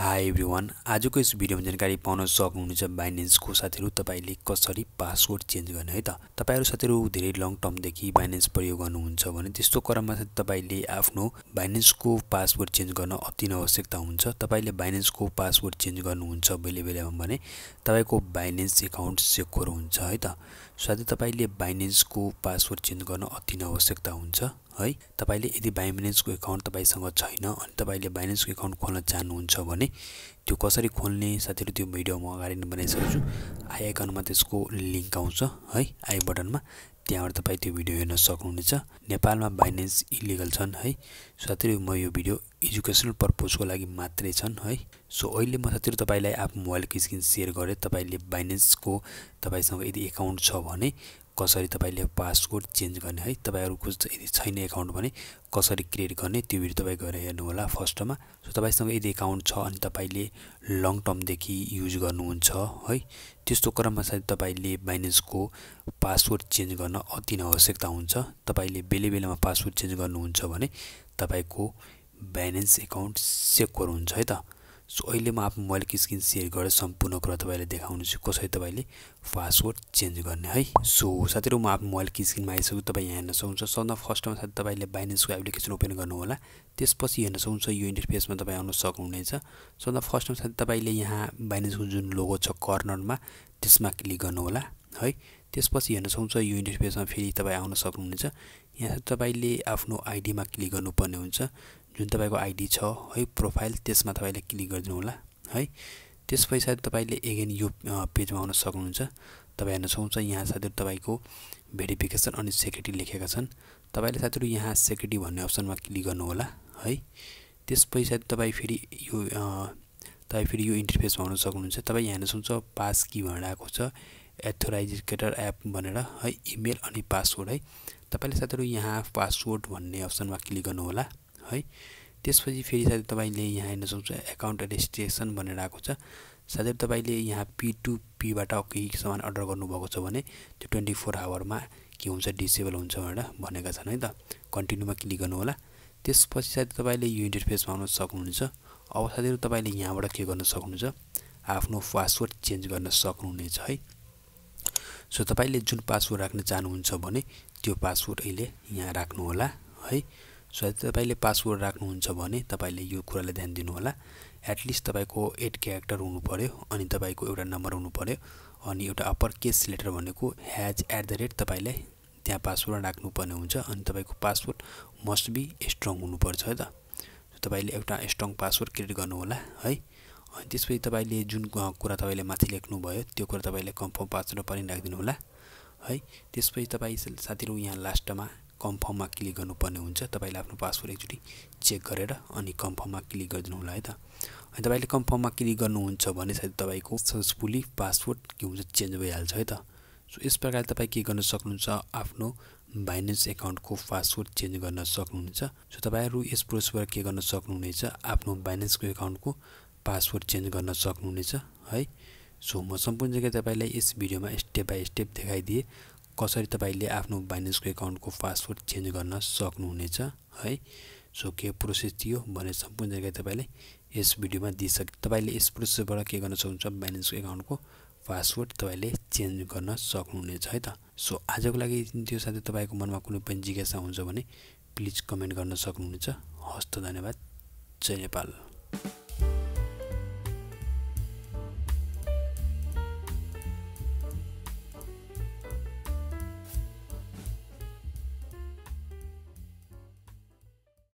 high every one आजको यस भिडियोमा जानकारी पाउन सक्नुहुनेछ बाइनेन्सको साथीहरू तपाईँले कसरी पासवर्ड चेन्ज गर्ने है त तपाईँहरू साथीहरू धेरै लङ टर्मदेखि बाइनेन्स प्रयोग गर्नुहुन्छ भने त्यस्तो क्रममा चाहिँ तपाईँले आफ्नो बाइनेन्सको पासवर्ड चेन्ज गर्न अति नै आवश्यकता हुन्छ तपाईँले बाइनेन्सको पासवर्ड चेन्ज गर्नुहुन्छ बेला बेलामा भने तपाईँको बाइनेन्स एकाउन्ट सेक्योर हुन्छ है त साथै तपाईँले बाइनेन्सको पासवर्ड चेन्ज गर्न अति नै आवश्यकता हुन्छ है तपाईँले यदि बाइनेन्सको एकाउन्ट तपाईँसँग छैन अनि तपाईँले बाइनेन्सको एकाउन्ट खोल्न चाहनुहुन्छ भने त्यो कसरी खोल्ने साथीहरू त्यो भिडियो म अगाडि नै बनाइसकेको छु आई आइकनमा त्यसको लिङ्क आउँछ है आई बटनमा त्यहाँबाट तपाईँ त्यो भिडियो हेर्न सक्नुहुनेछ नेपालमा बाइनेन्स इलिगल छन् है साथीहरू म यो भिडियो एजुकेसनल पर्पोजको लागि मात्रै छन् है सो अहिले म साथीहरू तपाईँलाई आफ्नो मोबाइलको स्क्रिन सेयर गरेँ तपाईँले बाइनेन्सको तपाईँसँग यदि एकाउन्ट छ भने कसरी तपाईँले पासवर्ड चेन्ज गर्ने है तपाईँहरूको यदि छैन एकाउन्ट भने कसरी क्रिएट गर्ने त्यो भिडियो तपाईँ गएर हेर्नुहोला फर्स्टमा सो तपाईँसँग यदि एकाउन्ट छ अनि तपाईँले लङ टर्मदेखि युज गर्नुहुन्छ है त्यस्तो क्रममा सायद तपाईँले बाइनेन्सको पासवर्ड चेन्ज गर्न अति नै आवश्यकता हुन्छ तपाईँले बेला बेलामा पासवर्ड चेन्ज गर्नुहुन्छ भने तपाईँको ब्यालेन्स एकाउन्ट सेक्योर हुन्छ है त सो अहिले म आफ्नो मोबाइलको स्क्रिन सेयर गरेर सम्पूर्ण कुरा तपाईँले छु कसरी तपाईँले पासवर्ड चेन्ज गर्ने है सो साथीहरू म आफ्नो मोबाइलको स्क्रिनमा आइसक्यो तपाईँ यहाँ हेर्न सक्नुहुन्छ सबभन्दा फर्स्टमा साथी तपाईँले बाइनेन्सको एप्लिकेसन ओपन गर्नु होला त्यसपछि हेर्न सक्नुहुन्छ यो इन्टरफेसमा तपाईँ आउन सक्नुहुनेछ सबभन्दा फर्स्टमा साथी तपाईँले यहाँ बाइनेन्सको जुन लोगो छ कर्नरमा त्यसमा क्लिक गर्नुहोला है त्यसपछि हेर्न सक्नुहुन्छ यो इन्टरफेसमा फेरि तपाईँ आउन सक्नुहुनेछ यहाँ तपाईँले आफ्नो आइडीमा क्लिक गर्नुपर्ने हुन्छ जुन तपाईँको आइडी छ है प्रोफाइल त्यसमा तपाईँले क्लिक गरिदिनु होला है त्यस पछाडि तपाईँले एगेन यो पेजमा आउन सक्नुहुन्छ तपाईँ हेर्न सक्नुहुन्छ यहाँ साथीहरू तपाईँको भेरिफिकेसन अनि सेक्युरिटी लेखेका छन् तपाईँले साथीहरू यहाँ सेक्युरिटी भन्ने अप्सनमा क्लिक गर्नु होला है त्यस पछाडि तपाईँ फेरि यो तपाईँ फेरि यो इन्टरफेसमा आउन सक्नुहुन्छ तपाईँ यहाँ हेर्न सक्नुहुन्छ पास कि भनेर आएको छ एथोराइजिकेटर एप भनेर है इमेल अनि पासवर्ड है तपाईँले साथीहरू यहाँ पासवर्ड भन्ने अप्सनमा क्लिक गर्नुहोला है त्यसपछि फेरि साथै तपाईँले यहाँ हेर्न सक्छ एकाउन्ट रेजिस्ट्रेसन भनेर आएको छ साथै तपाईँले यहाँ पी टु पीबाट केही सामान अर्डर गर्नुभएको छ भने त्यो ट्वेन्टी फोर आवरमा के हुन्छ डिसेबल हुन्छ भनेर भनेका छन् है त कन्टिन्यूमा क्लिक गर्नुहोला त्यसपछि साथै तपाईँले यो इन्टरफेसमा आउन सक्नुहुन्छ अब साथीहरू तपाईँले यहाँबाट के गर्न सक्नुहुन्छ आफ्नो पासवर्ड चेन्ज गर्न सक्नुहुनेछ है सो तपाईँले जुन पासवर्ड राख्न चाहनुहुन्छ भने त्यो पासवर्ड अहिले यहाँ राख्नुहोला है सायद तपाईँले पासवर्ड राख्नुहुन्छ भने तपाईँले यो कुरालाई ध्यान दिनुहोला एटलिस्ट तपाईँको एट क्यारेक्टर हुनु पऱ्यो अनि तपाईँको एउटा नम्बर हुनु पऱ्यो अनि एउटा अप्पर केस लेटर भनेको ह्याज एट द रेट तपाईँलाई त्यहाँ पासवर्ड राख्नुपर्ने हुन्छ अनि तपाईँको पासवर्ड मस्ट बी स्ट्रङ हुनुपर्छ है त तपाईँले एउटा स्ट्रङ पासवर्ड क्रिएट गर्नुहोला है अनि त्यसपछि तपाईँले जुन कुरा तपाईँले माथि लेख्नुभयो त्यो कुरा तपाईँले कन्फर्म पासवर्ड पनि राखिदिनु होला है त्यसपछि तपाईँ साथीहरू यहाँ लास्टमा कन्फर्ममा क्लिक गर्नुपर्ने हुन्छ तपाईँले आफ्नो पासवर्ड एकचोटि चेक गरेर अनि कन्फर्ममा क्लिक गरिदिनु होला है त अनि तपाईँले कन्फर्ममा क्लिक गर्नुहुन्छ भने सायद तपाईँको सक्सेसफुल्ली पासवर्ड के हुन्छ चेन्ज भइहाल्छ है त सो यस प्रकारले तपाईँ के गर्न सक्नुहुन्छ आफ्नो बाइनेन्स एकाउन्टको पासवर्ड चेन्ज गर्न सक्नुहुन्छ सो तपाईँहरू यस प्रोसेसबाट के गर्न सक्नुहुनेछ आफ्नो बाइनेन्सको एकाउन्टको पासवर्ड चेन्ज गर्न सक्नुहुनेछ है सो म सम्पूर्ण जग्गा तपाईँलाई यस भिडियोमा स्टेप बाई स्टेप देखाइदिएँ कसरी तपाईँले आफ्नो बाइनेन्सको एकाउन्टको पासवर्ड चेन्ज गर्न सक्नुहुनेछ है सो के प्रोसेस थियो भनेर सम्पूर्ण जानकारी तपाईँले यस भिडियोमा दिइसके तपाईँले यस प्रोसेसबाट के गर्न सक्नुहुन्छ बाइनेन्सको एकाउन्टको पासवर्ड तपाईँले चेन्ज गर्न सक्नुहुनेछ है त सो आजको लागि त्यो साथै तपाईँको मनमा कुनै पनि जिज्ञासा हुन्छ भने प्लिज कमेन्ट गर्न सक्नुहुनेछ हस्त धन्यवाद जय नेपाल